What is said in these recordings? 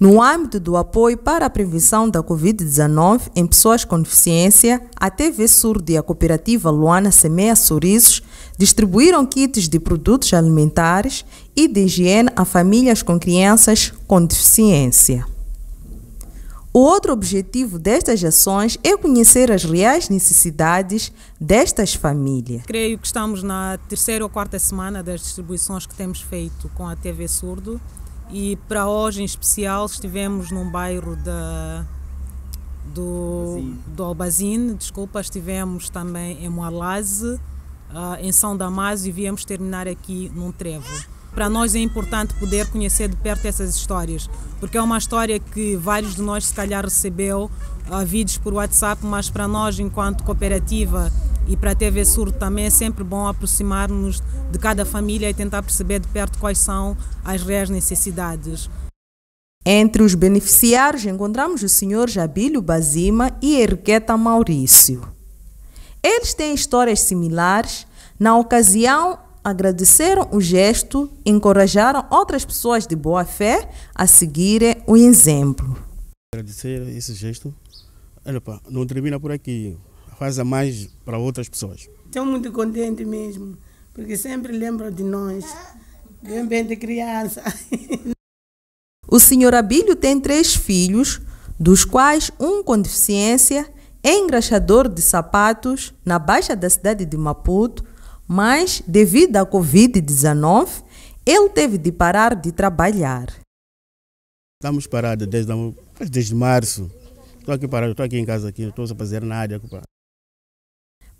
No âmbito do apoio para a prevenção da Covid-19 em pessoas com deficiência, a TV Surdo e a cooperativa Luana Semeia Sorrisos distribuíram kits de produtos alimentares e de higiene a famílias com crianças com deficiência. O outro objetivo destas ações é conhecer as reais necessidades destas famílias. Creio que estamos na terceira ou quarta semana das distribuições que temos feito com a TV Surdo e para hoje em especial estivemos num bairro da, do, Albazine. do Albazine, desculpa, estivemos também em Moalaze, uh, ah, em São Damásio e viemos terminar aqui num trevo. Para nós é importante poder conhecer de perto essas histórias, porque é uma história que vários de nós se calhar recebeu uh, vídeos por WhatsApp, mas para nós enquanto cooperativa e para a TV Surdo também é sempre bom aproximar-nos de cada família e tentar perceber de perto quais são as reais necessidades. Entre os beneficiários encontramos o Sr. Jabílio Bazima e Henriqueta Maurício. Eles têm histórias similares. Na ocasião, agradeceram o gesto e encorajaram outras pessoas de boa fé a seguirem o exemplo. Agradecer esse gesto. Olha, pá, não termina por aqui faz a mais para outras pessoas? Estou muito contente mesmo, porque sempre lembro de nós, bem bem de criança. O senhor Abílio tem três filhos, dos quais um com deficiência, é engraxador de sapatos na Baixa da cidade de Maputo, mas, devido à Covid-19, ele teve de parar de trabalhar. Estamos parados desde, desde março. Estou aqui parado, estou aqui em casa, aqui, não estou a fazer nada.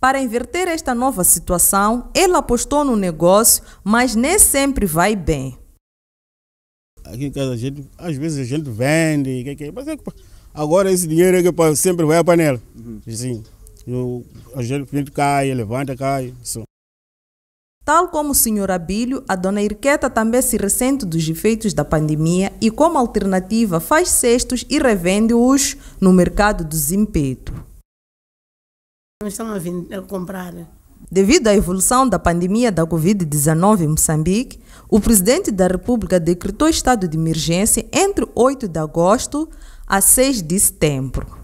Para inverter esta nova situação, ele apostou no negócio, mas nem sempre vai bem. Aqui em casa, a gente, às vezes a gente vende, que, que, mas é, agora esse dinheiro é que sempre vai à panela. Uhum. Assim, eu, a gente cai, levanta, cai. Tal como o Sr. Abílio, a Dona Irqueta também se ressente dos efeitos da pandemia e, como alternativa, faz cestos e revende-os no mercado do Zimpeto não estão a, vir, a comprar. Devido à evolução da pandemia da Covid-19 em Moçambique, o presidente da República decretou estado de emergência entre 8 de agosto a 6 de setembro.